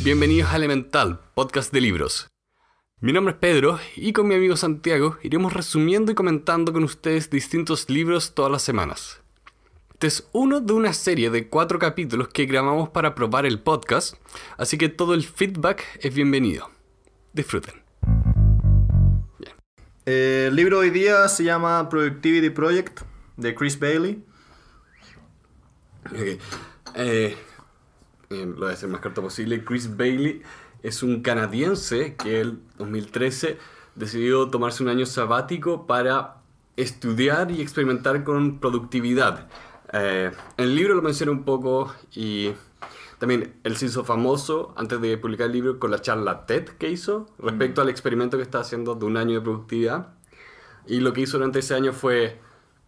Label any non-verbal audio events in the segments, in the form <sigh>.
Bienvenidos a Elemental, podcast de libros. Mi nombre es Pedro y con mi amigo Santiago iremos resumiendo y comentando con ustedes distintos libros todas las semanas. Este es uno de una serie de cuatro capítulos que grabamos para probar el podcast, así que todo el feedback es bienvenido. Disfruten. el libro hoy día se llama Productivity Project de Chris Bailey. Eh, eh, lo voy a hacer más corto posible, Chris Bailey es un canadiense que el 2013 decidió tomarse un año sabático para estudiar y experimentar con productividad. Eh, el libro lo mencioné un poco y también él se hizo famoso antes de publicar el libro con la charla TED que hizo respecto mm. al experimento que está haciendo de un año de productividad. Y lo que hizo durante ese año fue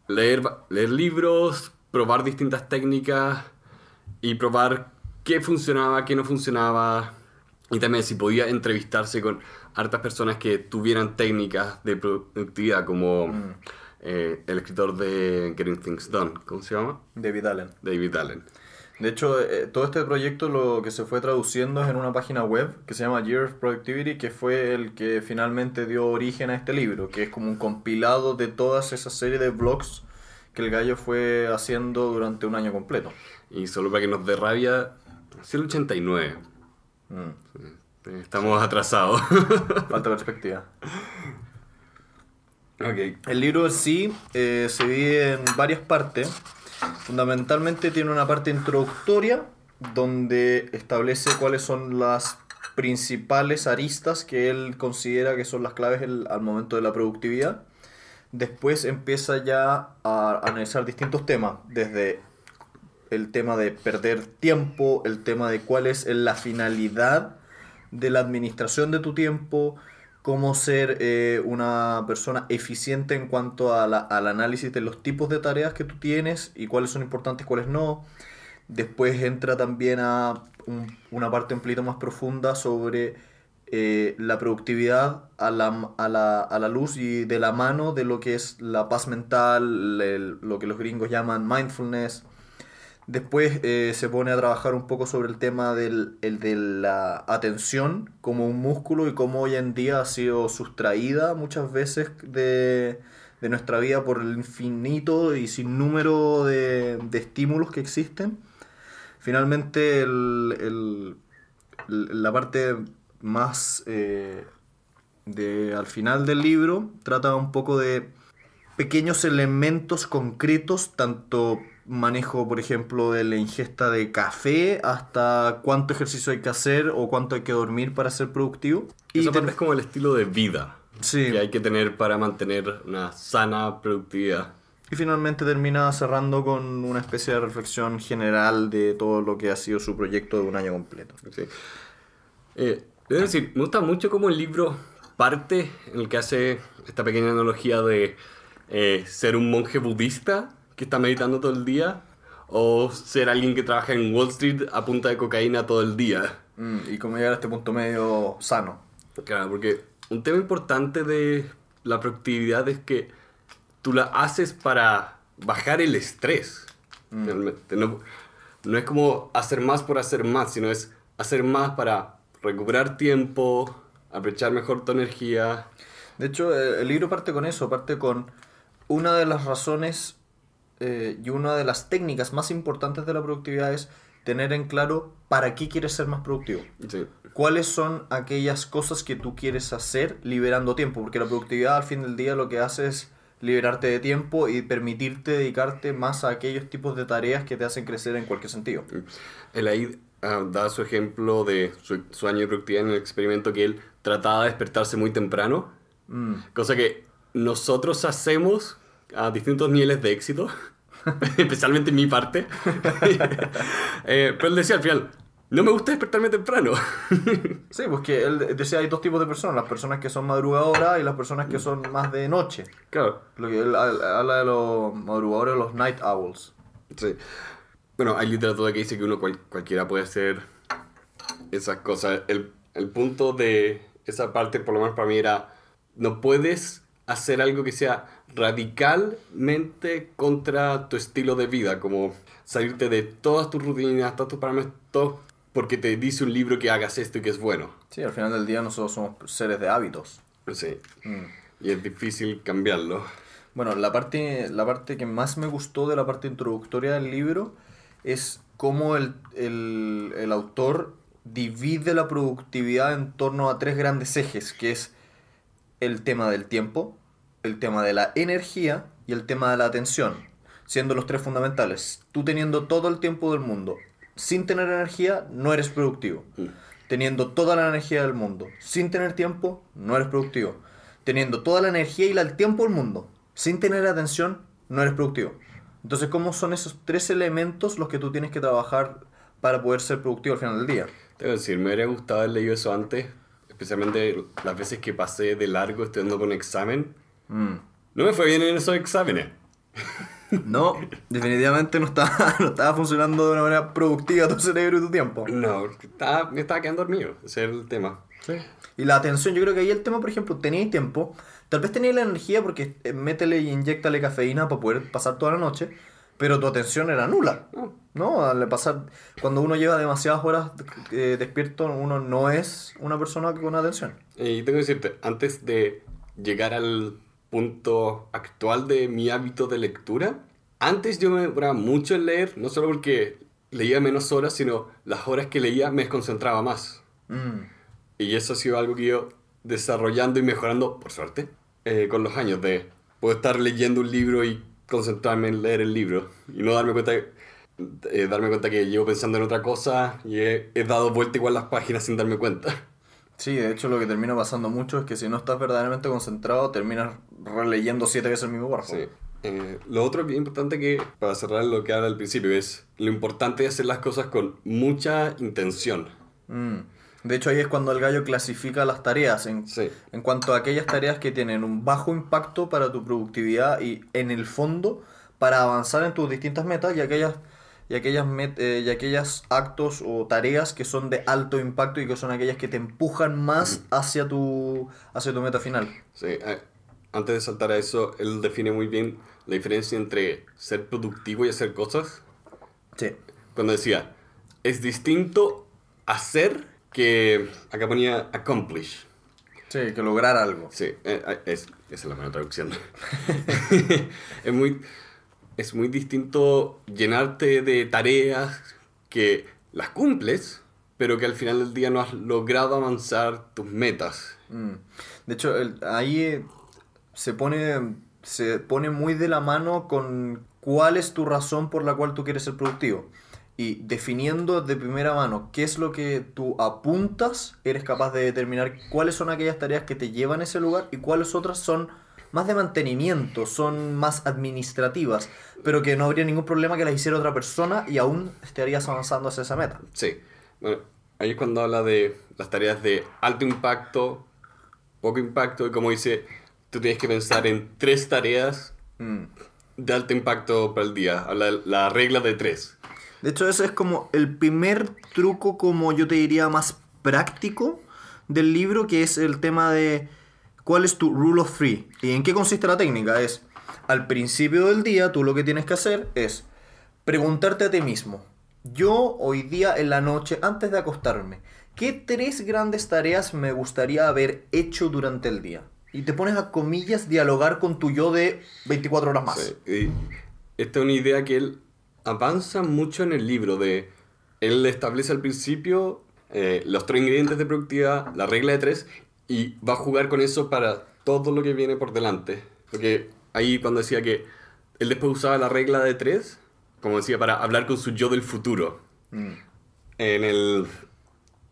leer, leer libros, probar distintas técnicas y probar qué funcionaba, qué no funcionaba, y también si podía entrevistarse con hartas personas que tuvieran técnicas de productividad, como mm. eh, el escritor de Getting Things Done, ¿cómo se llama? David Allen. David Allen. De hecho, eh, todo este proyecto lo que se fue traduciendo es en una página web que se llama Year of Productivity, que fue el que finalmente dio origen a este libro, que es como un compilado de todas esas series de blogs que el gallo fue haciendo durante un año completo. Y solo para que nos dé rabia, 189. Mm. Estamos atrasados. <laughs> Falta perspectiva. El libro sí eh, se divide en varias partes. Fundamentalmente tiene una parte introductoria donde establece cuáles son las principales aristas que él considera que son las claves al momento de la productividad. Después empieza ya a analizar distintos temas, desde el tema de perder tiempo, el tema de cuál es la finalidad de la administración de tu tiempo, cómo ser eh, una persona eficiente en cuanto al análisis de los tipos de tareas que tú tienes y cuáles son importantes, y cuáles no. Después entra también a una parte un poquito más profunda sobre eh, la productividad a la, luz y de la mano de lo que es la paz mental, lo que los gringos llaman mindfulness, Después eh, se pone a trabajar un poco sobre el tema del, de la atención como un músculo y cómo hoy en día ha sido sustraída muchas veces de, nuestra vida por el infinito y sin número de, estímulos que existen. Finalmente, el, la parte más eh, de, al final del libro trata un poco de pequeños elementos concretos, tanto manejo, por ejemplo, de la ingesta de café hasta cuánto ejercicio hay que hacer o cuánto hay que dormir para ser productivo. Y también es como el estilo de vida que hay que tener para mantener una sana productividad. Y finalmente termina cerrando con una especie de reflexión general de todo lo que ha sido su proyecto de un año completo. es eh, decir, me gusta mucho cómo el libro parte en el que hace esta pequeña analogía de eh, ser un monje budista que está meditando todo el día o ser alguien que trabaja en Wall Street a punta de cocaína todo el día. Mm, y como llegar a este punto medio sano. Claro, porque un tema importante de la productividad es que tú la haces para bajar el estrés. Mm. Realmente. No, no es como hacer más por hacer más, sino es hacer más para recuperar tiempo, aprovechar mejor tu energía. De hecho, el libro parte con eso, parte con una de las razones eh, y una de las técnicas más importantes de la productividad es tener en claro para qué quieres ser más productivo. ¿Cuáles son aquellas cosas que tú quieres hacer liberando tiempo? Porque la productividad al fin del día lo que hace es liberarte de tiempo y permitirte dedicarte más a aquellos tipos de tareas que te hacen crecer en cualquier sentido. El ahí da su ejemplo de su, año de productividad en el experimento que él trataba de despertarse muy temprano, mm. cosa que nosotros hacemos a distintos niveles de éxito, <laughs> especialmente en mi parte. <laughs> Eh, pero él decía al final, no me gusta despertarme temprano. <laughs> sí, pues que él decía hay dos tipos de personas, las personas que son madrugadoras y las personas que son más de noche. Claro. Lo que él habla de los madrugadores, los night owls. Sí. Bueno, hay literatura que dice que uno cualquiera puede hacer esas cosas. El, el punto de esa parte, por lo menos para mí, era no puedes hacer algo que sea radicalmente contra tu estilo de vida, como salirte de todas tus rutinas, todos tus parámetros, porque te dice un libro que hagas esto y que es bueno. Sí, al final del día nosotros somos seres de hábitos. Sí. Mm. Y es difícil cambiarlo. Bueno, la parte, la parte que más me gustó de la parte introductoria del libro es cómo el, el, el autor divide la productividad en torno a tres grandes ejes, que es el tema del tiempo, el tema de la energía y el tema de la atención, siendo los tres fundamentales. Tú teniendo todo el tiempo del mundo, sin tener energía, no eres productivo. Mm. Teniendo toda la energía del mundo, sin tener tiempo, no eres productivo. Teniendo toda la energía y el tiempo del mundo, sin tener atención, no eres productivo. Entonces, ¿cómo son esos tres elementos los que tú tienes que trabajar para poder ser productivo al final del día? Te voy a decir, me hubiera gustado haber leído eso antes, especialmente las veces que pasé de largo estudiando con examen Mm. No me fue bien en esos exámenes. <laughs> No, definitivamente no estaba, <laughs> no funcionando de una manera productiva tu cerebro y tu tiempo. No, estaba, me estaba quedando dormido, ese es el tema. Y la atención, yo creo que ahí el tema, por ejemplo, tenías tiempo, tal vez tenías la energía porque eh, métele y inyectale cafeína para poder pasar toda la noche, pero tu atención era nula. ¿No? Al pasar, cuando uno lleva demasiadas horas eh, despierto, uno no es una persona con atención. Y tengo que decirte, antes de llegar al punto actual de mi hábito de lectura. Antes yo me demoraba mucho en leer, no solo porque leía menos horas, sino las horas que leía me desconcentraba más. Mm. Y eso ha sido algo que yo desarrollando y mejorando, por suerte, eh, con los años de puedo estar leyendo un libro y concentrarme en leer el libro y no darme cuenta que, eh, darme cuenta que llevo pensando en otra cosa y he, he dado vuelta igual las páginas sin darme cuenta. Sí, de hecho lo que termina pasando mucho es que si no estás verdaderamente concentrado, terminas releyendo siete veces el mismo párrafo. Sí. Eh, lo otro bien importante que, para cerrar lo que habla al principio, es lo importante de hacer las cosas con mucha intención. Mm. De hecho, ahí es cuando el gallo clasifica las tareas en cuanto a aquellas tareas que tienen un bajo impacto para tu productividad y en el fondo para avanzar en tus distintas metas y aquellas y aquellas, eh, y aquellas actos o tareas que son de alto impacto y que son aquellas que te empujan más hacia tu, hacia tu meta final. Sí, eh, antes de saltar a eso, él define muy bien la diferencia entre ser productivo y hacer cosas. Sí. Cuando decía, es distinto hacer que, acá ponía accomplish. Sí, que lograr algo. Sí, eh, es, esa es la mejor traducción. <laughs> <laughs> es muy es muy distinto llenarte de tareas que las cumples, pero que al final del día no has logrado avanzar tus metas. Mm. De hecho, ahí eh, se pone, se pone muy de la mano con cuál es tu razón por la cual tú quieres ser productivo. Y definiendo de primera mano qué es lo que tú apuntas, eres capaz de determinar cuáles son aquellas tareas que te llevan a ese lugar y cuáles otras son más de mantenimiento, son más administrativas, pero que no habría ningún problema que las hiciera otra persona y aún estarías avanzando hacia esa meta. Sí. Bueno, ahí es cuando habla de las tareas de alto impacto, poco impacto, y como dice, tú tienes que pensar en tres tareas mm. de alto impacto para el día. Habla de la regla de tres. De hecho, ese es como el primer truco, como yo te diría, más práctico del libro, que es el tema de ¿Cuál es tu rule of three? ¿Y en qué consiste la técnica? Es, al principio del día, tú lo que tienes que hacer es preguntarte a ti mismo, yo hoy día en la noche, antes de acostarme, ¿qué tres grandes tareas me gustaría haber hecho durante el día? Y te pones a comillas dialogar con tu yo de 24 horas más. Sí, esta es una idea que él avanza mucho en el libro de... Él establece al principio eh, los tres ingredientes de productividad, la regla de tres, y va a jugar con eso para todo lo que viene por delante. Porque ahí cuando decía que él después usaba la regla de tres, como decía, para hablar con su yo del futuro. Mm. En el...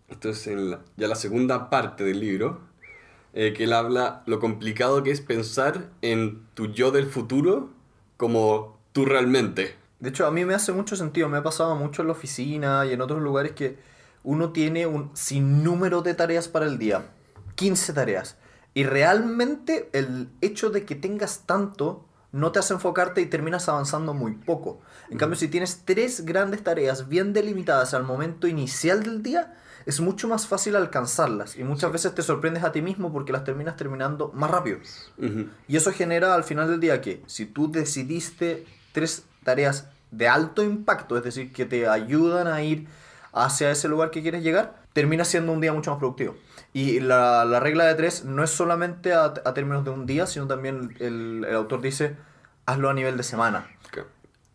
Esto es en ya la segunda parte del libro, eh, que él habla lo complicado que es pensar en tu yo del futuro como tú realmente. De hecho, a mí me hace mucho sentido, me ha pasado mucho en la oficina y en otros lugares que uno tiene un sinnúmero de tareas para el día 15 tareas. Y realmente el hecho de que tengas tanto no te hace enfocarte y terminas avanzando muy poco. En cambio, si tienes tres grandes tareas bien delimitadas al momento inicial del día, es mucho más fácil alcanzarlas y muchas veces te sorprendes a ti mismo porque las terminas terminando más rápido. Y eso genera al final del día que si tú decidiste tres tareas de alto impacto, es decir, que te ayudan a ir hacia ese lugar que quieres llegar, termina siendo un día mucho más productivo. Y la, regla de tres no es solamente a, términos de un día, sino también el, autor dice, hazlo a nivel de semana.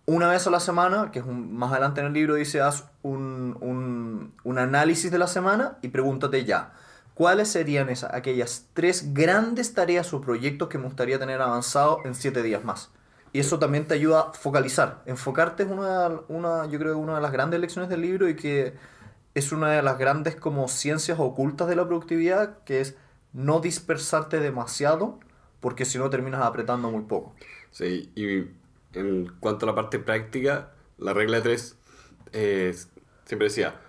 Una vez a la semana, que es más adelante en el libro, dice, haz un, análisis de la semana y pregúntate ya, ¿cuáles serían esas, aquellas tres grandes tareas o proyectos que me gustaría tener avanzado en siete días más? Y eso también te ayuda a focalizar. Enfocarte es una, yo creo, una de las grandes lecciones del libro y que es una de las grandes como ciencias ocultas de la productividad, que es no dispersarte demasiado, porque si no terminas apretando muy poco. Sí, y en cuanto a la parte práctica, la regla 3 eh, siempre decía,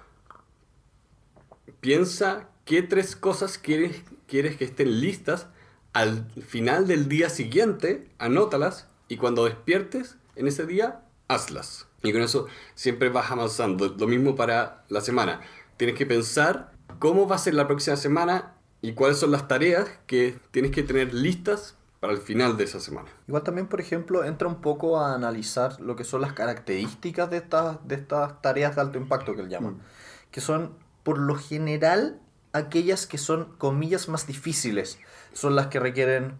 piensa qué tres cosas quieres, quieres que estén listas al final del día siguiente, anótalas y cuando despiertes en ese día, hazlas. Y con eso siempre vas avanzando. Lo mismo para la semana. Tienes que pensar cómo va a ser la próxima semana y cuáles son las tareas que tienes que tener listas para el final de esa semana. Igual también, por ejemplo, entra un poco a analizar lo que son las características de estas, de estas tareas de alto impacto que le llaman, mm. que son por lo general aquellas que son comillas más difíciles, son las que requieren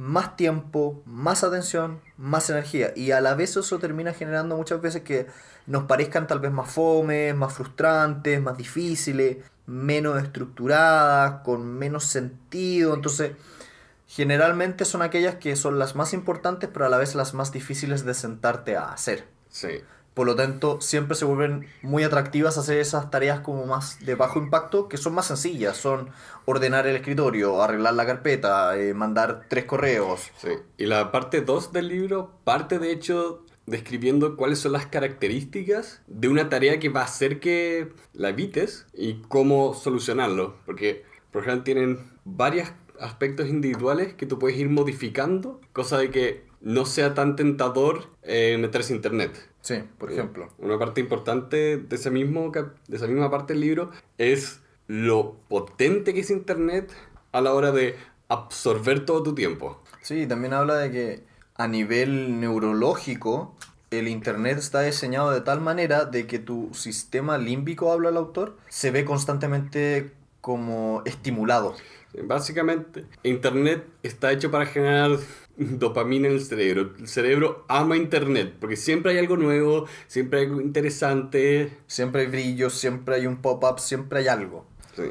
más tiempo, más atención, más energía. Y a la vez eso termina generando muchas veces que nos parezcan tal vez más fomes, más frustrantes, más difíciles, menos estructuradas, con menos sentido. Entonces, generalmente son aquellas que son las más importantes, pero a la vez las más difíciles de sentarte a hacer. Sí. Por lo tanto, siempre se vuelven muy atractivas hacer esas tareas como más de bajo impacto, que son más sencillas, son ordenar el escritorio, arreglar la carpeta, eh, mandar tres correos. Sí. Y la parte 2 del libro parte de hecho describiendo cuáles son las características de una tarea que va a hacer que la evites y cómo solucionarlo. Porque, por ejemplo, tienen varios aspectos individuales que tú puedes ir modificando, cosa de que no sea tan tentador eh, meterse internet Sí, por eh, ejemplo. Una parte importante de, ese mismo, de esa misma parte del libro es lo potente que es Internet a la hora de absorber todo tu tiempo. Sí, también habla de que a nivel neurológico el Internet está diseñado de tal manera de que tu sistema límbico, habla el autor, se ve constantemente como estimulado. Básicamente, Internet está hecho para generar dopamina en el cerebro. El cerebro ama Internet porque siempre hay algo nuevo, siempre hay algo interesante. Siempre hay brillo, siempre hay un pop-up, siempre hay algo.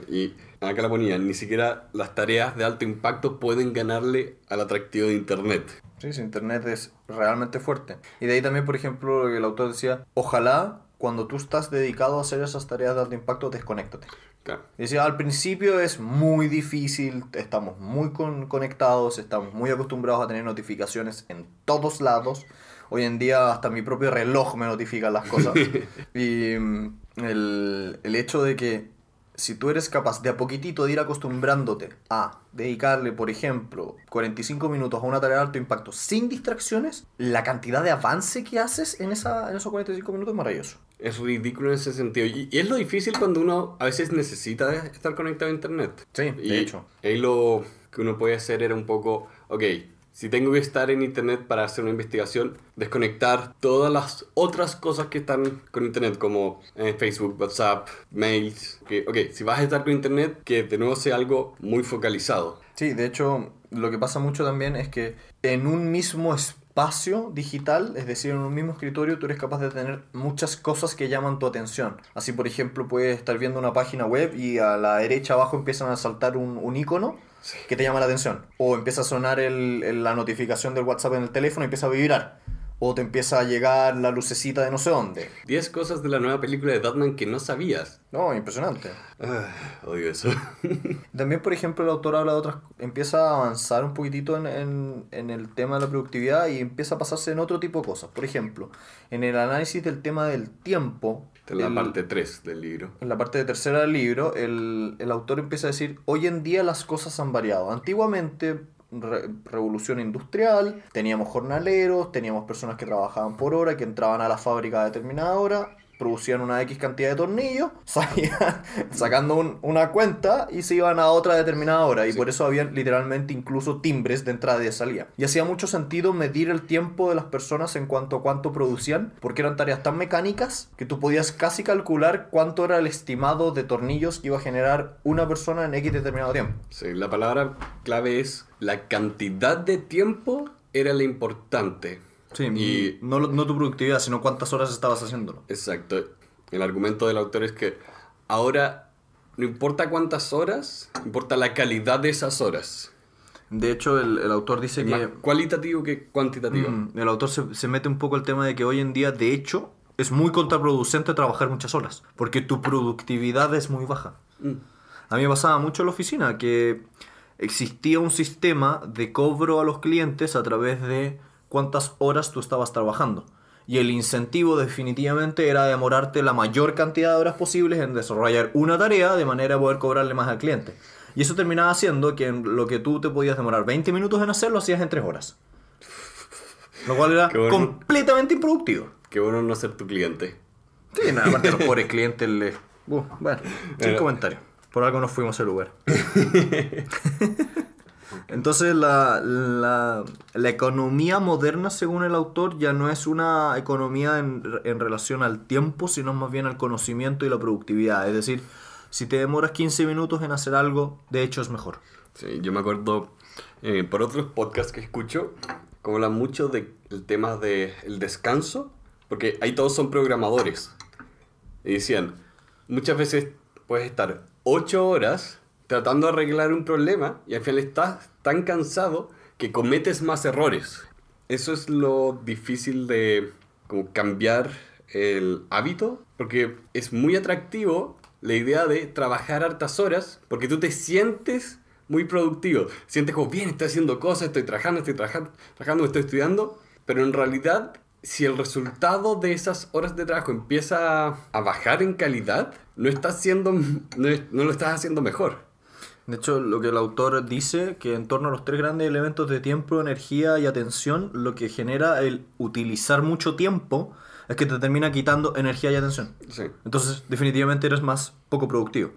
y acá la ponía, ni siquiera las tareas de alto impacto pueden ganarle al atractivo de Internet. Sí, Internet es realmente fuerte. Y de ahí también, por ejemplo, el autor decía, ojalá cuando tú estás dedicado a hacer esas tareas de alto impacto, desconéctate al principio es muy difícil, estamos muy conectados, estamos muy acostumbrados a tener notificaciones en todos lados. Hoy en día hasta mi propio reloj me notifica las cosas. <laughs> y mm, el, el hecho de que si tú eres capaz de a poquitito de ir acostumbrándote a dedicarle, por ejemplo, 45 minutos a una tarea de alto impacto sin distracciones, la cantidad de avance que haces en, esa, esos 45 minutos es maravilloso. Es ridículo en ese sentido. Y, es lo difícil cuando uno a veces necesita estar conectado a Internet. Sí, de hecho. Y lo que uno puede hacer era un poco, ok, si tengo que estar en internet para hacer una investigación, desconectar todas las otras cosas que están con internet, como eh, Facebook, WhatsApp, mails. Okay, ok, si vas a estar con internet, que de nuevo sea algo muy focalizado. Sí, de hecho, lo que pasa mucho también es que en un mismo espacio digital, es decir, en un mismo escritorio, tú eres capaz de tener muchas cosas que llaman tu atención. Así, por ejemplo, puedes estar viendo una página web y a la derecha abajo empiezan a saltar un, un icono ¿Qué que te llama la atención. O empieza a sonar la notificación del WhatsApp en el teléfono y empieza a vibrar. O te empieza a llegar la lucecita de no sé dónde. 10 cosas de la nueva película de Batman que no sabías. No, impresionante. Ah, odio eso. <laughs> También, por ejemplo, el autor habla de otras... Empieza a avanzar un poquitito en, en el tema de la productividad y empieza a pasarse en otro tipo de cosas. Por ejemplo, en el análisis del tema del tiempo, en la parte 3 del libro. En la parte tercera del libro, el, autor empieza a decir, hoy en día las cosas han variado. Antiguamente, revolución industrial, teníamos jornaleros, teníamos personas que trabajaban por hora, que entraban a la fábrica a determinada hora, producían una X cantidad de tornillos, <laughs> salían sacando una cuenta y se iban a otra determinada hora. Y por eso habían literalmente incluso timbres de entrada y de salida. Y hacía mucho sentido medir el tiempo de las personas en cuanto a cuánto producían, porque eran tareas tan mecánicas que tú podías casi calcular cuánto era el estimado de tornillos que iba a generar una persona en X determinado tiempo. Sí, la palabra clave es la cantidad de tiempo era la importante Sí, y, no, tu productividad, sino cuántas horas estabas haciéndolo. Exacto. El argumento del autor es que ahora no importa cuántas horas, importa la calidad de esas horas. De hecho, el, autor dice que... Más cualitativo que cuantitativo. Mm, el autor se, mete un poco el tema de que hoy en día, de hecho, es muy contraproducente trabajar muchas horas, porque tu productividad es muy baja. Mm. A mí me pasaba mucho en la oficina que existía un sistema de cobro a los clientes a través de cuántas horas tú estabas trabajando. Y el incentivo definitivamente era demorarte la mayor cantidad de horas posibles en desarrollar una tarea de manera a poder cobrarle más al cliente. Y eso terminaba haciendo que lo que tú te podías demorar 20 minutos en hacerlo, hacías en 3 horas. Lo cual era <laughs> completamente improductivo. Qué bueno no ser tu cliente. Sí, nada, aparte los <laughs> pobres clientes le... Uh, bueno, sin comentarios. comentario. Por algo nos fuimos al lugar. <laughs> Entonces la, la, la, economía moderna, según el autor, ya no es una economía en, relación al tiempo, sino más bien al conocimiento y la productividad. Es decir, si te demoras 15 minutos en hacer algo, de hecho es mejor. Sí, yo me acuerdo eh, por otros podcasts que escucho, como hablan mucho del de, tema del descanso, porque ahí todos son programadores. Y decían, muchas veces puedes estar 8 horas tratando de arreglar un problema y al final estás tan cansado que cometes más errores. Eso es lo difícil de cambiar el hábito, porque es muy atractivo la idea de trabajar hartas horas, porque tú te sientes muy productivo, sientes como bien, estoy haciendo cosas, estoy trabajando, estoy trabajando, estoy estudiando, pero en realidad si el resultado de esas horas de trabajo empieza a bajar en calidad, no estás no lo estás haciendo mejor. De hecho, lo que el autor dice, que en torno a los tres grandes elementos de tiempo, energía y atención, lo que genera el utilizar mucho tiempo es que te termina quitando energía y atención. Entonces, definitivamente eres más poco productivo.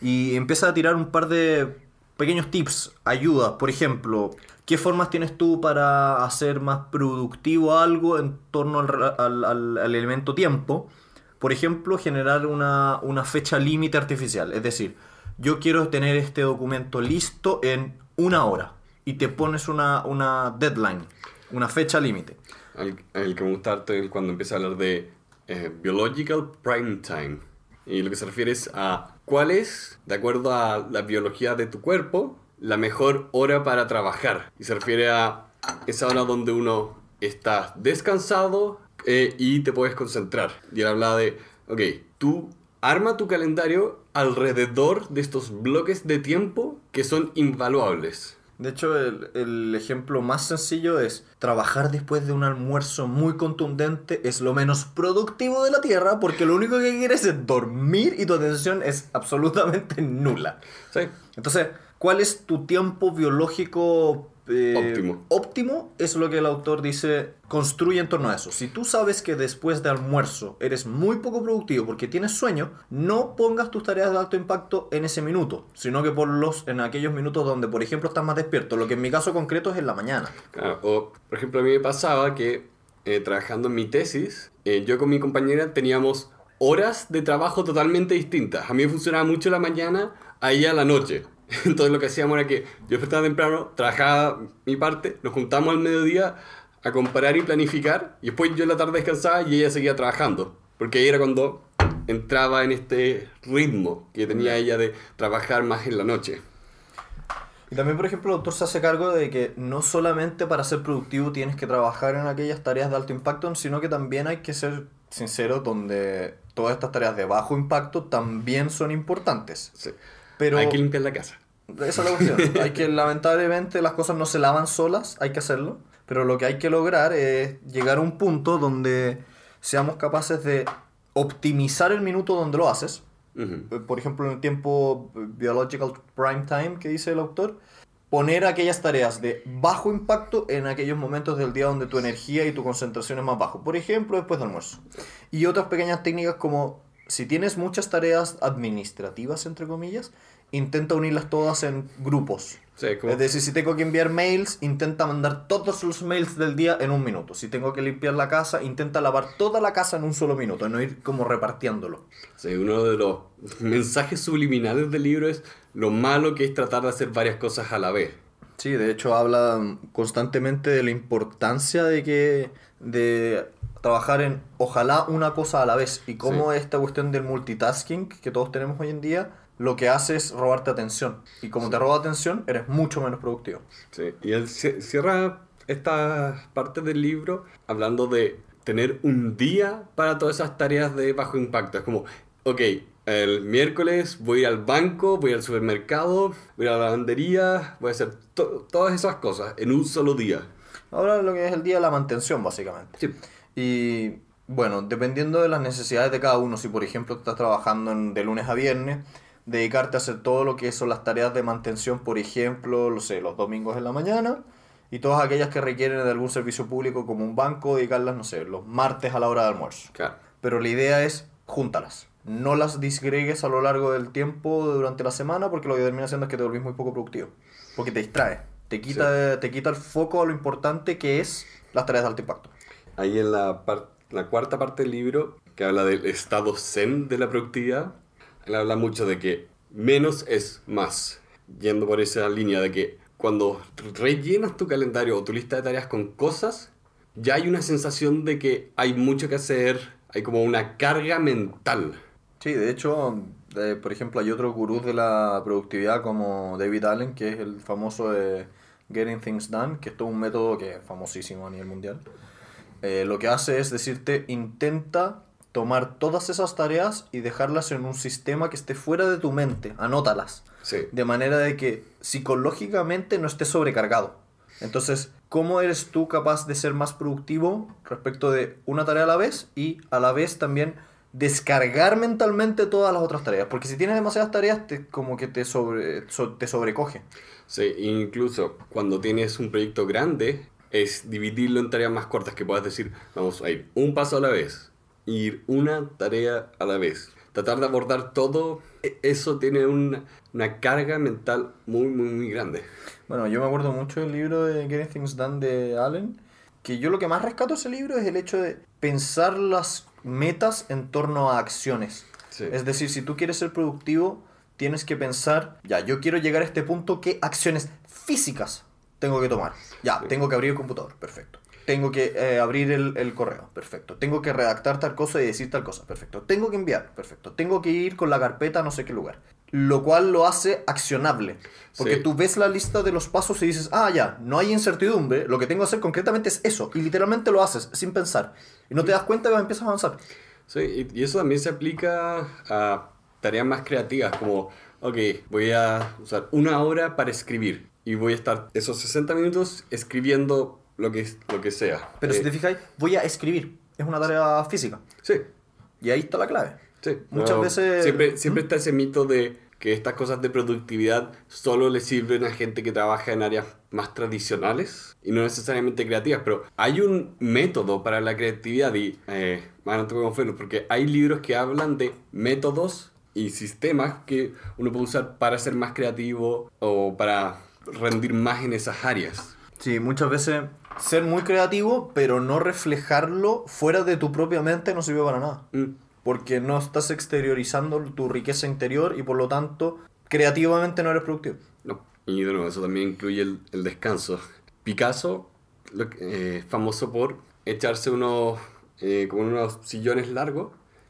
Y empieza a tirar un par de pequeños tips, ayudas, por ejemplo, ¿qué formas tienes tú para hacer más productivo algo en torno al, elemento tiempo? Por ejemplo, generar una, una fecha límite artificial, es decir, yo quiero tener este documento listo en una hora. Y te pones una, una deadline, una fecha límite. El, que me gusta es cuando empieza a hablar de eh, Biological Prime Time. Y lo que se refiere es a cuál es, de acuerdo a la biología de tu cuerpo, la mejor hora para trabajar. Y se refiere a esa hora donde uno está descansado eh, y te puedes concentrar. Y él habla de, ok, tú Arma tu calendario alrededor de estos bloques de tiempo que son invaluables. De hecho, el, ejemplo más sencillo es trabajar después de un almuerzo muy contundente es lo menos productivo de la Tierra porque lo único que quieres es dormir y tu atención es absolutamente nula. Entonces, ¿cuál es tu tiempo biológico óptimo. óptimo es lo que el autor dice, construye en torno a eso. Si tú sabes que después de almuerzo eres muy poco productivo porque tienes sueño, no pongas tus tareas de alto impacto en ese minuto, sino que por los, en aquellos minutos donde, por ejemplo, estás más despierto, lo que en mi caso concreto es en la mañana. o, por ejemplo, a mí me pasaba que eh, trabajando en mi tesis, eh, yo con mi compañera teníamos horas de trabajo totalmente distintas. A mí funcionaba mucho la mañana, a la noche. <laughs> Entonces lo que hacíamos era que yo empezaba temprano, trabajaba mi parte, nos juntamos al mediodía a comparar y planificar, y después yo en la tarde descansaba y ella seguía trabajando, porque ahí era cuando entraba en este ritmo que tenía ella de trabajar más en la noche. Y también, por ejemplo, el doctor se hace cargo de que no solamente para ser productivo tienes que trabajar en aquellas tareas de alto impacto, sino que también hay que ser sincero donde todas estas tareas de bajo impacto también son importantes hay que limpiar la casa. Esa es la cuestión. <laughs> hay que, lamentablemente, las cosas no se lavan solas, hay que hacerlo. Pero lo que hay que lograr es llegar a un punto donde seamos capaces de optimizar el minuto donde lo haces. Por ejemplo, en el tiempo Biological Prime Time que dice el autor, poner aquellas tareas de bajo impacto en aquellos momentos del día donde tu energía y tu concentración es más bajo. Por ejemplo, después del almuerzo. Y otras pequeñas técnicas como si tienes muchas tareas administrativas, entre comillas, intenta unirlas todas en grupos. Es decir, si tengo que enviar mails, intenta mandar todos los mails del día en un minuto. Si tengo que limpiar la casa, intenta lavar toda la casa en un solo minuto, no ir como repartiéndolo. Sí, uno de los mensajes subliminales del libro es lo malo que es tratar de hacer varias cosas a la vez. Sí, de hecho habla constantemente de la importancia de que de trabajar en ojalá una cosa a la vez y cómo esta cuestión del multitasking que todos tenemos hoy en día lo que hace es robarte atención y como te roba atención eres mucho menos productivo. Sí, y él cierra esta parte del libro hablando de tener un día para todas esas tareas de bajo impacto. Es como, ok, el miércoles voy al banco, voy al supermercado, voy a la lavandería, voy a hacer todas esas cosas en un solo día. Ahora lo que es el día de la mantención, básicamente. Sí. Y bueno, dependiendo de las necesidades de cada uno, si por ejemplo estás trabajando de lunes a viernes, dedicarte a hacer todo lo que son las tareas de mantención, por ejemplo, lo sé, los domingos en la mañana, y todas aquellas que requieren de algún servicio público como un banco, dedicarlas, no sé, los martes a la hora de almuerzo. Pero la idea es júntalas. No las disgregues a lo largo del tiempo durante la semana porque lo que termina haciendo es que te volvís muy poco productivo. Porque te distrae. Te quita, te quita el foco a lo importante que es las tareas de alto impacto ahí en la, cuarta parte del libro, que habla del estado zen de la productividad, él habla mucho de que menos es más, yendo por esa línea de que cuando rellenas tu calendario o tu lista de tareas con cosas, ya hay una sensación de que hay mucho que hacer, hay como una carga mental. Sí, de hecho, por ejemplo, hay otro gurús de la productividad como David Allen, que es el famoso de eh, Getting Things Done, que es todo un método que es famosísimo a nivel mundial eh, lo que hace es decirte intenta tomar todas esas tareas y dejarlas en un sistema que esté fuera de tu mente, anótalas, de manera de que psicológicamente no estés sobrecargado. Entonces, ¿cómo eres tú capaz de ser más productivo respecto de una tarea a la vez y a la vez también descargar mentalmente todas las otras tareas? Porque si tienes demasiadas tareas, te, como que te, sobre, te sobrecoge. Sí, incluso cuando tienes un proyecto grande, es dividirlo en tareas más cortas que puedas decir, vamos a ir un paso a la vez, ir una tarea a la vez. Tratar de abordar todo, e, eso tiene una, carga mental muy, muy, muy grande. Bueno, yo me acuerdo mucho del libro de Getting Things Done de Allen, que yo lo que más rescato de ese libro es el hecho de pensar las metas en torno a acciones. Es decir, si tú quieres ser productivo, tienes que pensar, ya, yo quiero llegar a este punto, ¿qué acciones físicas tengo que tomar. Ya, tengo que abrir el computador, perfecto. Tengo que eh, abrir el, correo, perfecto. Tengo que redactar tal cosa y decir tal cosa, perfecto. Tengo que enviar, perfecto. Tengo que ir con la carpeta a no sé qué lugar. Lo cual lo hace accionable. Porque tú ves la lista de los pasos y dices, ah, ya, no hay incertidumbre, lo que tengo que hacer concretamente es eso. Y literalmente lo haces sin pensar. Y no te das cuenta y empiezas a avanzar. Sí, y eso también se aplica a tareas más creativas, como, ok, voy a usar una hora para escribir y voy a estar esos 60 minutos escribiendo lo que, lo que sea. Pero si eh, te fijáis, voy a escribir. Es una tarea física. Sí. Y ahí está la clave. Sí. Muchas veces... Siempre, siempre ¿Mm? está ese mito de que estas cosas de productividad solo le sirven a gente que trabaja en áreas más tradicionales y no necesariamente creativas, pero hay un método para la creatividad y eh, bueno no te porque hay libros que hablan de métodos y sistemas que uno puede usar para ser más creativo o para rendir más en esas áreas. Sí, muchas veces ser muy creativo, pero no reflejarlo fuera de tu propia mente no sirve para nada. Mm. Porque no estás exteriorizando tu riqueza interior y por lo tanto creativamente no eres productivo. No. Y de nuevo, eso también incluye el, descanso. Picasso, eh, famoso por echarse unos, eh, unos sillones largos,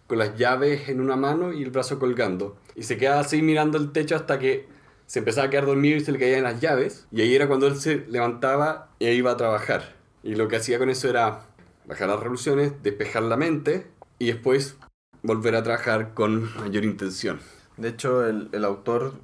con las llaves en una mano y el brazo colgando. Y se queda así mirando el techo hasta que se empezaba a quedar dormido y se le caían las llaves. Y ahí era cuando él se levantaba e iba a trabajar. Y lo que hacía con eso era bajar las revoluciones, despejar la mente y después volver a trabajar con mayor intención. De hecho, el, el autor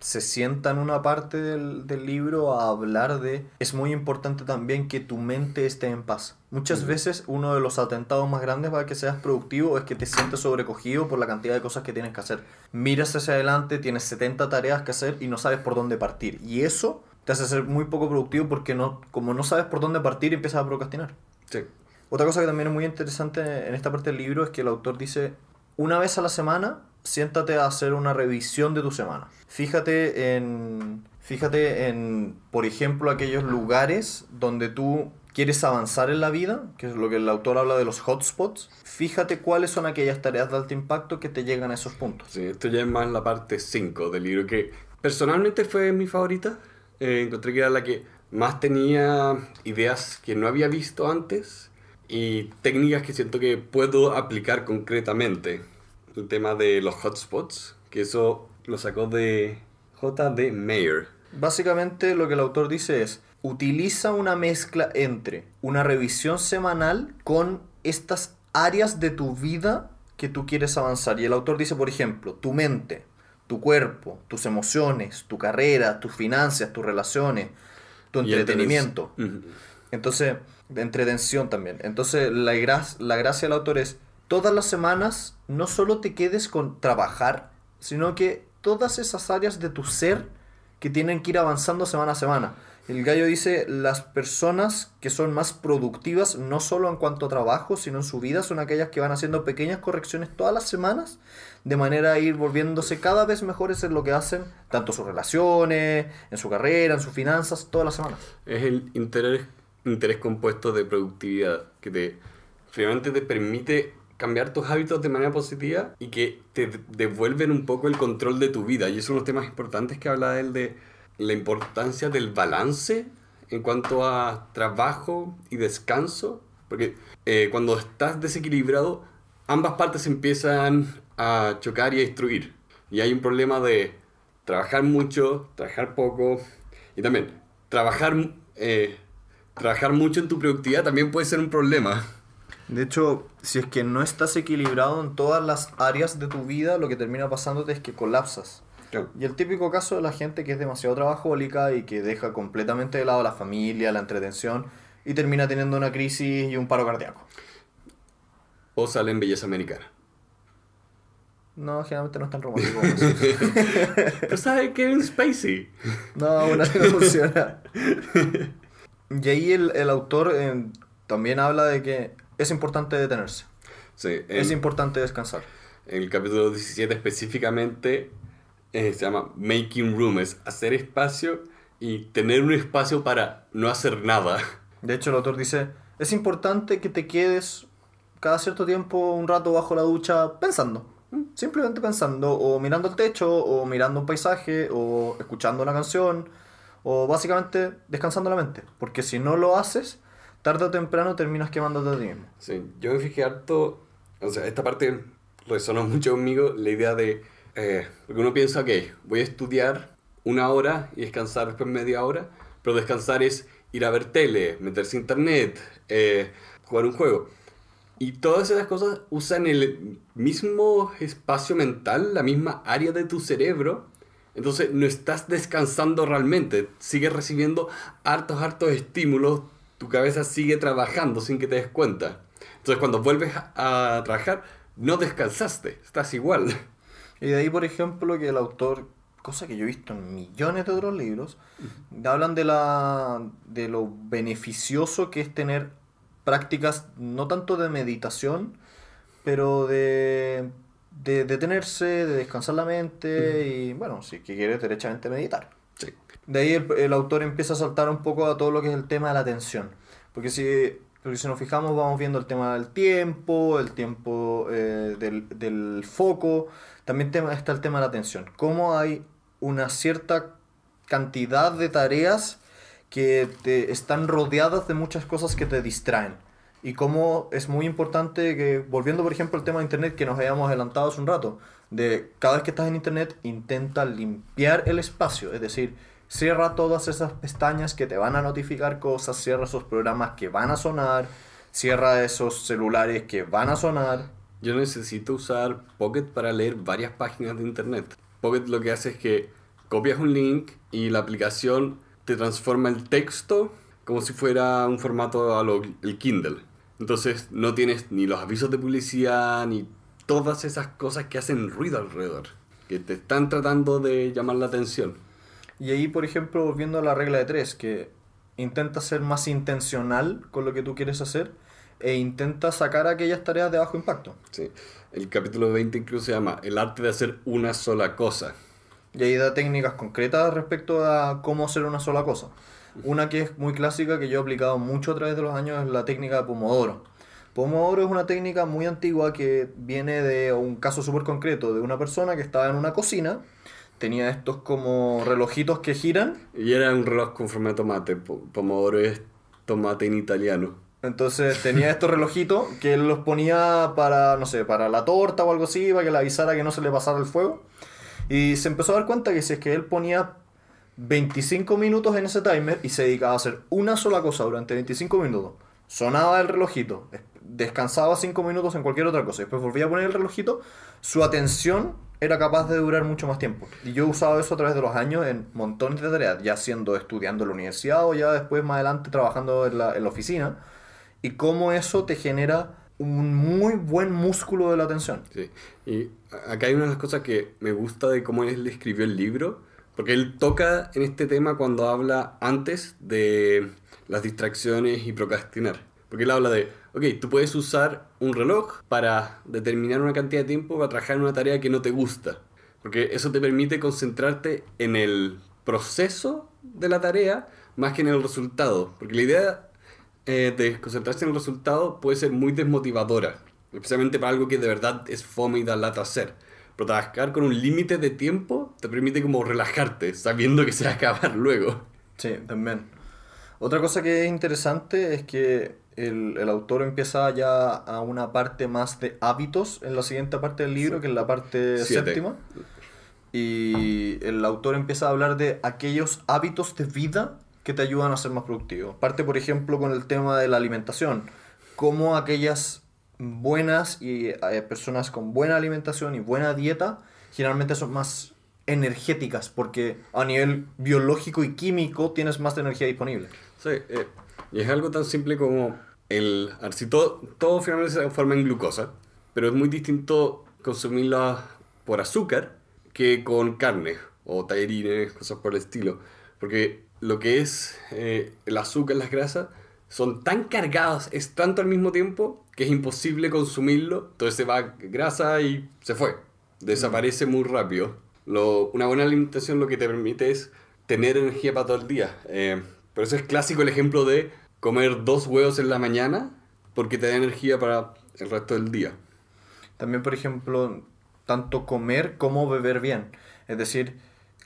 se sienta en una parte del, libro a hablar de... Es muy importante también que tu mente esté en paz. Muchas veces uno de los atentados más grandes para que seas productivo es que te sientes sobrecogido por la cantidad de cosas que tienes que hacer. Miras hacia adelante, tienes 70 tareas que hacer y no sabes por dónde partir. Y eso te hace ser muy poco productivo porque no, como no sabes por dónde partir empiezas a procrastinar. Sí. Otra cosa que también es muy interesante en esta parte del libro es que el autor dice, una vez a la semana siéntate a hacer una revisión de tu semana. Fíjate en, fíjate en, por ejemplo, aquellos lugares donde tú quieres avanzar en la vida, que es lo que el autor habla de los hotspots. Fíjate cuáles son aquellas tareas de alto impacto que te llegan a esos puntos. Sí, esto ya es más la parte 5 del libro, que personalmente fue mi favorita. Eh, encontré que era la que más tenía ideas que no había visto antes y técnicas que siento que puedo aplicar concretamente el tema de los hotspots, que eso lo sacó de J.D. Mayer. Básicamente lo que el autor dice es, utiliza una mezcla entre una revisión semanal con estas áreas de tu vida que tú quieres avanzar. Y el autor dice, por ejemplo, tu mente, tu cuerpo, tus emociones, tu carrera, tus finanzas, tus relaciones, tu entretenimiento. Entonces, de entretención también. Entonces, la, la gracia del autor es todas las semanas no solo te quedes con trabajar, sino que todas esas áreas de tu ser que tienen que ir avanzando semana a semana. El gallo dice, las personas que son más productivas, no solo en cuanto a trabajo, sino en su vida, son aquellas que van haciendo pequeñas correcciones todas las semanas, de manera a ir volviéndose cada vez mejores en lo que hacen, tanto sus relaciones, en su carrera, en sus finanzas, todas las semanas. Es el interés, interés compuesto de productividad, que te, finalmente te permite cambiar tus hábitos de manera positiva y que te devuelven un poco el control de tu vida. Y es uno de los temas importantes que habla él de la importancia del balance en cuanto a trabajo y descanso. Porque eh, cuando estás desequilibrado, ambas partes empiezan a chocar y a destruir. Y hay un problema de trabajar mucho, trabajar poco. Y también, trabajar, eh, trabajar mucho en tu productividad también puede ser un problema. De hecho, si es que no estás equilibrado en todas las áreas de tu vida, lo que termina pasándote es que colapsas. Y el típico caso de la gente que es demasiado trabajólica y que deja completamente de lado la familia, la entretención y termina teniendo una crisis y un paro cardíaco. O sale en belleza americana. No, generalmente no es tan romántico. Pero <laughs> <laughs> sabe Kevin Spacey. No, una <laughs> no y ahí el, autor eh, también habla de que es importante detenerse. es importante descansar. El capítulo 17 específicamente eh, se llama Making Room, es hacer espacio y tener un espacio para no hacer nada. <laughs> De hecho, el autor dice, es importante que te quedes cada cierto tiempo un rato bajo la ducha pensando. Mm. Simplemente pensando, o mirando el techo, o mirando un paisaje, o escuchando una canción, o básicamente descansando la mente. Porque si no lo haces, tarde o temprano terminas quemando a tiempo Sí, yo me fijé harto, o sea, esta parte resonó mucho conmigo, la idea de, eh, porque uno piensa, que voy a estudiar una hora y descansar después media hora, pero descansar es ir a ver tele, meterse a internet, eh, jugar un juego. Y todas esas cosas usan el mismo espacio mental, la misma área de tu cerebro. Entonces no estás descansando realmente, sigues recibiendo hartos, hartos estímulos tu cabeza sigue trabajando sin que te des cuenta. Entonces cuando vuelves a, trabajar, no descansaste, estás igual. Y de ahí, por ejemplo, que el autor, cosa que yo he visto en millones de otros libros, hablan de, la, de lo beneficioso que es tener prácticas no tanto de meditación, pero de, de detenerse, de descansar la mente y, bueno, si quieres, derechamente meditar de ahí el, autor empieza a saltar un poco a todo lo que es el tema de la atención. Porque si, si nos fijamos, vamos viendo el tema del tiempo, el tiempo eh, del, foco. También está el tema de la atención. Cómo hay una cierta cantidad de tareas que te están rodeadas de muchas cosas que te distraen. Y cómo es muy importante que, volviendo por ejemplo al tema de Internet que nos habíamos adelantado hace un rato, de cada vez que estás en Internet intenta limpiar el espacio, es decir, Cierra todas esas pestañas que te van a notificar cosas, cierra esos programas que van a sonar, cierra esos celulares que van a sonar. Yo necesito usar Pocket para leer varias páginas de internet. Pocket lo que hace es que copias un link y la aplicación te transforma el texto como si fuera un formato a el Kindle. Entonces no tienes ni los avisos de publicidad ni todas esas cosas que hacen ruido alrededor, que te están tratando de llamar la atención. Y ahí, por ejemplo, volviendo a la regla de tres, que intenta ser más intencional con lo que tú quieres hacer e intenta sacar aquellas tareas de bajo impacto. Sí. El capítulo 20 incluso se llama El arte de hacer una sola cosa. Y ahí da técnicas concretas respecto a cómo hacer una sola cosa. Una que es muy clásica que yo he aplicado mucho a través de los años es la técnica de Pomodoro. Pomodoro es una técnica muy antigua que viene de un caso súper concreto de una persona que estaba en una cocina tenía estos como relojitos que giran. Y era un reloj con de tomate, Pomodoro es tomate en italiano. Entonces tenía estos relojitos que él los ponía para, no sé, para la torta o algo así, para que le avisara que no se le pasara el fuego. Y se empezó a dar cuenta que si es que él ponía 25 minutos en ese timer y se dedicaba a hacer una sola cosa durante 25 minutos, sonaba el relojito, descansaba cinco minutos en cualquier otra cosa y después volvía a poner el relojito, su atención era capaz de durar mucho más tiempo. Y yo he usado eso a través de los años en montones de tareas, ya siendo estudiando en la universidad o ya después más adelante trabajando en la, en la oficina. Y cómo eso te genera un muy buen músculo de la atención. Sí. Y acá hay una de las cosas que me gusta de cómo él escribió el libro, porque él toca en este tema cuando habla antes de las distracciones y procrastinar. Porque él habla de ok, tú puedes usar un reloj para determinar una cantidad de tiempo para trabajar en una tarea que no te gusta. Porque eso te permite concentrarte en el proceso de la tarea más que en el resultado. Porque la idea eh, de concentrarse en el resultado puede ser muy desmotivadora. Especialmente para algo que de verdad es fome y da lata hacer. Pero trabajar con un límite de tiempo te permite como relajarte, sabiendo que se va a acabar <laughs> luego. Sí, también. Otra cosa que es interesante es que el, el, autor empieza ya a una parte más de hábitos en la siguiente parte del libro, que es la parte séptima. Y el autor empieza a hablar de aquellos hábitos de vida que te ayudan a ser más productivo. Parte, por ejemplo, con el tema de la alimentación. Cómo aquellas buenas y eh, personas con buena alimentación y buena dieta generalmente son más energéticas porque a nivel biológico y químico tienes más energía disponible. Sí, eh, y es algo tan simple como el, así todo, finalmente se transforma en glucosa, pero es muy distinto consumirla por azúcar que con carne o tallerines, cosas por el estilo. Porque lo que es eh, el azúcar, las grasas, son tan cargadas, es tanto al mismo tiempo, que es imposible consumirlo. Entonces se va grasa y se fue. Desaparece muy rápido. una buena alimentación lo que te permite es tener energía para todo el día. pero eh, por eso es clásico el ejemplo de comer dos huevos en la mañana porque te da energía para el resto del día. También, por ejemplo, tanto comer como beber bien. Es decir,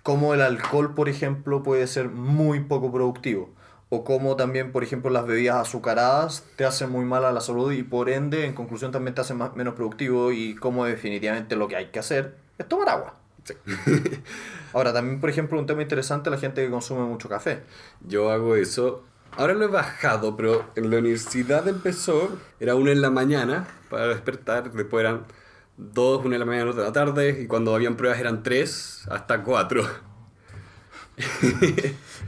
como el alcohol, por ejemplo, puede ser muy poco productivo. O como también, por ejemplo, las bebidas azucaradas te hacen muy mal a la salud y por ende, en conclusión, también te hacen menos productivo y como definitivamente lo que hay que hacer es tomar agua. <laughs> Ahora, también, por ejemplo, un tema interesante, la gente que consume mucho café. Yo hago eso Ahora lo he bajado, pero en la universidad empezó, era una en la mañana para despertar, después eran dos, una en la mañana, otra en la tarde, y cuando habían pruebas eran tres hasta cuatro.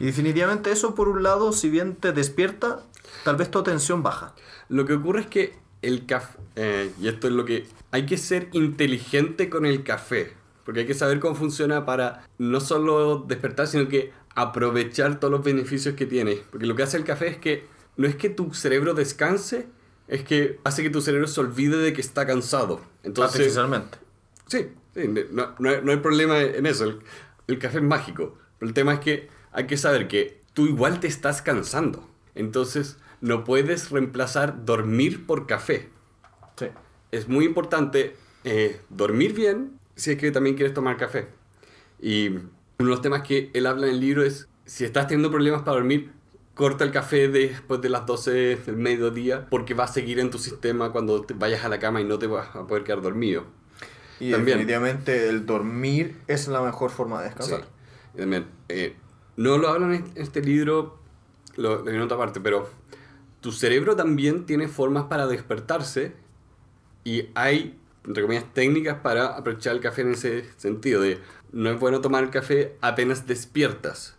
y <laughs> definitivamente eso por un lado, si bien te despierta, tal vez tu atención baja. Lo que ocurre es que el café, eh, y esto es lo que, hay que ser inteligente con el café, porque hay que saber cómo funciona para no solo despertar, sino que aprovechar todos los beneficios que tiene. Porque lo que hace el café es que no es que tu cerebro descanse, es que hace que tu cerebro se olvide de que está cansado. Entonces, Artificialmente. Ah, sí, sí no, hay problema en eso. El, café es mágico. Pero el tema es que hay que saber que tú igual te estás cansando. Entonces, no puedes reemplazar dormir por café. Sí. Es muy importante eh, dormir bien si es que también quieres tomar café. Y uno de los temas que él habla en el libro es, si estás teniendo problemas para dormir, corta el café después de las 12 del mediodía porque va a seguir en tu sistema cuando vayas a la cama y no te vas a poder quedar dormido. Y también, definitivamente el dormir es la mejor forma de descansar. Eh, no lo hablan en este libro, lo, en otra parte, pero tu cerebro también tiene formas para despertarse y hay, entre comillas, técnicas para aprovechar el café en ese sentido. De no es bueno tomar café apenas despiertas,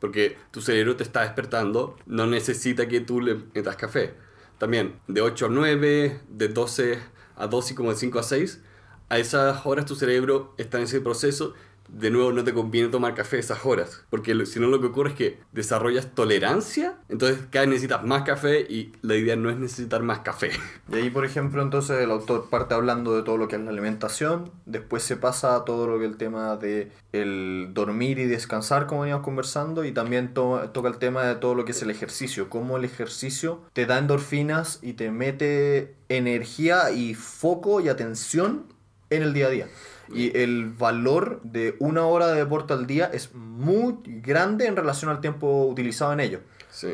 porque tu cerebro te está despertando, no necesita que tú le metas café. También de 8 a 9, de 12 a 12 y como de 5 a 6, a esas horas tu cerebro está en ese proceso de nuevo no te conviene tomar café esas horas, porque si no lo que ocurre es que desarrollas tolerancia, entonces cada vez necesitas más café y la idea no es necesitar más café. Y ahí, por ejemplo, entonces el autor parte hablando de todo lo que es la alimentación, después se pasa a todo lo que es el tema de el dormir y descansar, como veníamos conversando, y también toca el tema de todo lo que es el ejercicio, cómo el ejercicio te da endorfinas y te mete energía y foco y atención en el día a día. Y el valor de una hora de deporte al día es muy grande en relación al tiempo utilizado en ello.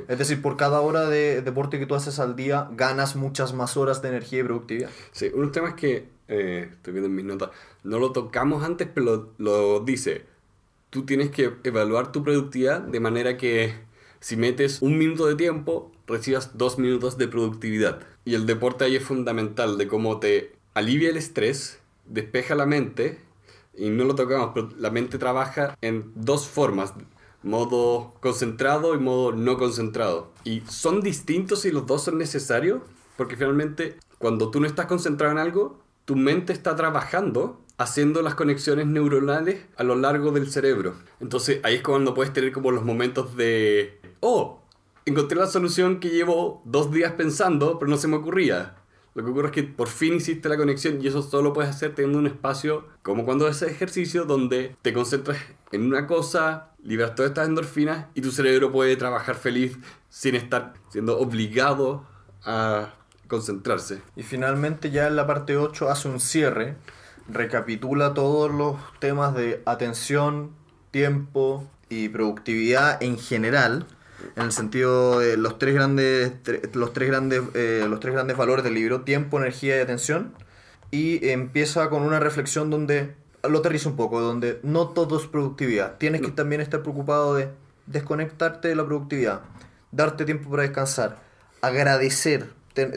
Es decir, por cada hora de deporte que tú haces al día, ganas muchas más horas de energía y productividad. Sí, un tema es que, eh, estoy viendo en mis notas, no lo tocamos antes, pero lo, lo dice. Tú tienes que evaluar tu productividad de manera que si metes un minuto de tiempo, recibas dos minutos de productividad. Y el deporte ahí es fundamental de cómo te alivia el estrés, despeja la mente, y no lo tocamos, pero la mente trabaja en dos formas, modo concentrado y modo no concentrado. Y son distintos y los dos son necesarios, porque finalmente cuando tú no estás concentrado en algo, tu mente está trabajando haciendo las conexiones neuronales a lo largo del cerebro. Entonces ahí es cuando puedes tener como los momentos de, oh, encontré la solución que llevo dos días pensando, pero no se me ocurría. Lo que ocurre es que por fin hiciste la conexión y eso solo puedes hacer teniendo un espacio como cuando haces ejercicio donde te concentras en una cosa, liberas todas estas endorfinas y tu cerebro puede trabajar feliz sin estar siendo obligado a concentrarse. Y finalmente ya en la parte 8 hace un cierre, recapitula todos los temas de atención, tiempo y productividad en general en el sentido de los tres grandes, los tres grandes, eh, los tres grandes valores del libro, tiempo, energía y atención, y empieza con una reflexión donde lo aterriza un poco, donde no todo es productividad, tienes que también estar preocupado de desconectarte de la productividad, darte tiempo para descansar, agradecer,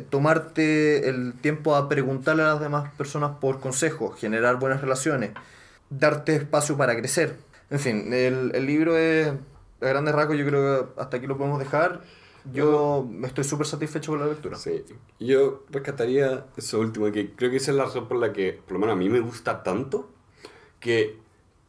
tomarte el tiempo a preguntarle a las demás personas por consejos, generar buenas relaciones, darte espacio para crecer. En fin, el, el libro es a grandes rasgos yo creo que hasta aquí lo podemos dejar. Yo estoy súper satisfecho con la lectura. Sí. Yo rescataría eso último, que creo que esa es la razón por la que, por lo menos a mí me gusta tanto, que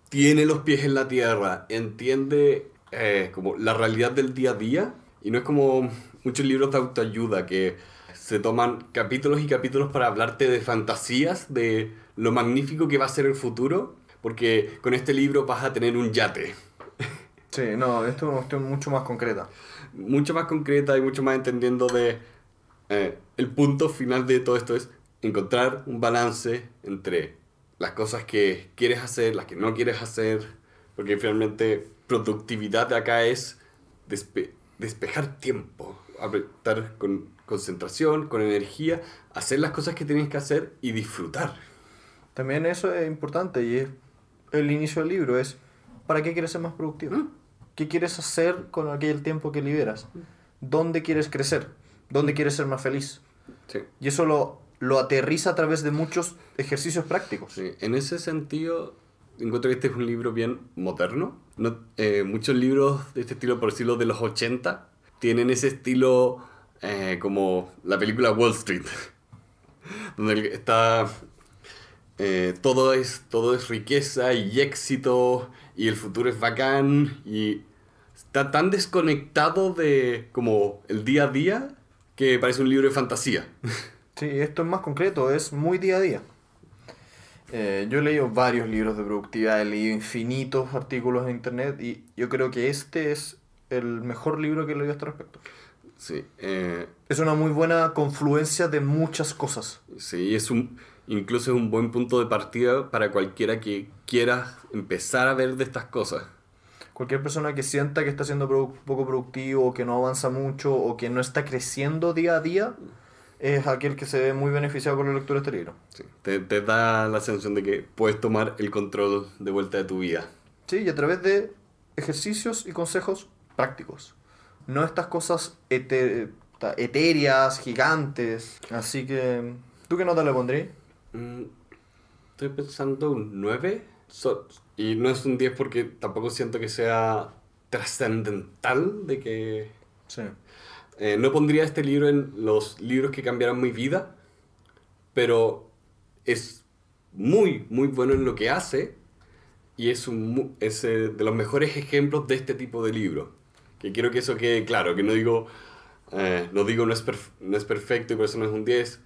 tiene los pies en la tierra, entiende eh, como la realidad del día a día, y no es como muchos libros de autoayuda que se toman capítulos y capítulos para hablarte de fantasías, de lo magnífico que va a ser el futuro, porque con este libro vas a tener un yate Sí, no, esto es una cuestión mucho más concreta. Mucho más concreta y mucho más entendiendo de... Eh, el punto final de todo esto es encontrar un balance entre las cosas que quieres hacer, las que no quieres hacer, porque finalmente productividad de acá es despejar tiempo, estar con concentración, con energía, hacer las cosas que tienes que hacer y disfrutar. También eso es importante y es el inicio del libro, es ¿para qué quieres ser más productivo? Mm. ¿Qué quieres hacer con aquel tiempo que liberas? ¿Dónde quieres crecer? ¿Dónde quieres ser más feliz? Y eso lo, aterriza a través de muchos ejercicios prácticos. En ese sentido, encuentro que este es un libro bien moderno. Eh, muchos libros de este estilo, por decirlo, de los 80, tienen ese estilo eh, como la película Wall Street, <laughs> donde está... Eh, todo, es, todo es riqueza y éxito y el futuro es bacán y está tan desconectado de como el día a día que parece un libro de fantasía. <laughs> Sí, esto es más concreto, es muy día a día. Eh, yo he leído varios libros de productividad, he leído infinitos artículos en internet y yo creo que este es el mejor libro que he leído a este respecto. Sí. Eh, es una muy buena confluencia de muchas cosas. Sí, es un incluso es un buen punto de partida para cualquiera que quiera empezar a ver de estas cosas. Cualquier persona que sienta que está siendo poco productivo, o que no avanza mucho, o que no está creciendo día a día, es aquel que se ve muy beneficiado con la lectura de este te, da la sensación de que puedes tomar el control de vuelta de tu vida. Sí, y a través de ejercicios y consejos prácticos. No estas cosas etéreas, gigantes. Así que, ¿tú qué nota le pondrías? Mm, estoy pensando un 9. y no es un 10 porque tampoco siento que sea trascendental de que... Eh, no pondría este libro en los libros que cambiaron mi vida, pero es muy, muy bueno en lo que hace y es, un, eh, de los mejores ejemplos de este tipo de libro. Que quiero que eso quede claro, que no digo, eh, no digo no es, no es perfecto y por eso no es un 10,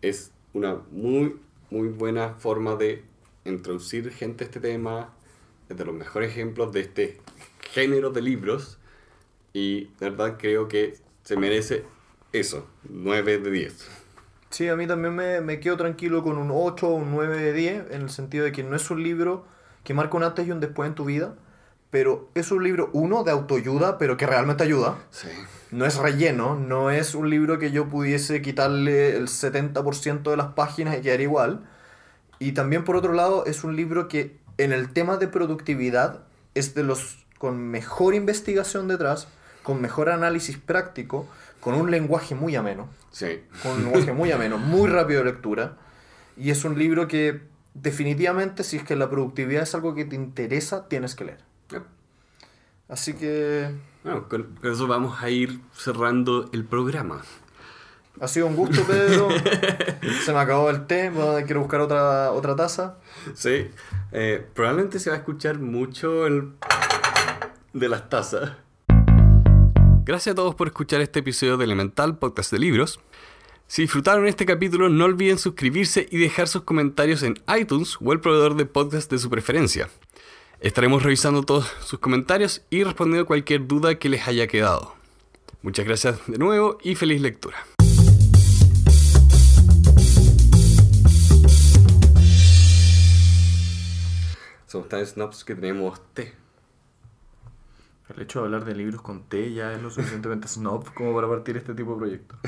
es una muy, muy buena forma de introducir gente a este tema, es de los mejores ejemplos de este género de libros y de verdad creo que se merece eso, 9 de 10. Sí, a mí también me, me quedo tranquilo con un 8 o un 9 de 10, en el sentido de que no es un libro que marca un antes y un después en tu vida, pero es un libro, uno, de autoayuda, pero que realmente ayuda. No es relleno, no es un libro que yo pudiese quitarle el 70% de las páginas y quedar igual. Y también, por otro lado, es un libro que en el tema de productividad es de los con mejor investigación detrás, con mejor análisis práctico, con un lenguaje muy ameno. Sí. Con un lenguaje muy ameno, muy rápido de lectura. Y es un libro que definitivamente, si es que la productividad es algo que te interesa, tienes que leer. Así que... Bueno, con eso vamos a ir cerrando el programa. Ha sido un gusto, Pedro. <laughs> se me acabó el té, quiero buscar otra, otra taza. Sí, eh, probablemente se va a escuchar mucho el de las tazas. Gracias a todos por escuchar este episodio de Elemental Podcast de Libros. Si disfrutaron este capítulo, no olviden suscribirse y dejar sus comentarios en iTunes o el proveedor de podcast de su preferencia. Estaremos revisando todos sus comentarios y respondiendo cualquier duda que les haya quedado. Muchas gracias de nuevo y feliz lectura. Somos tan snobs que tenemos té. El hecho de hablar de libros con té ya es lo suficientemente snob como para partir este tipo de proyecto.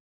<laughs>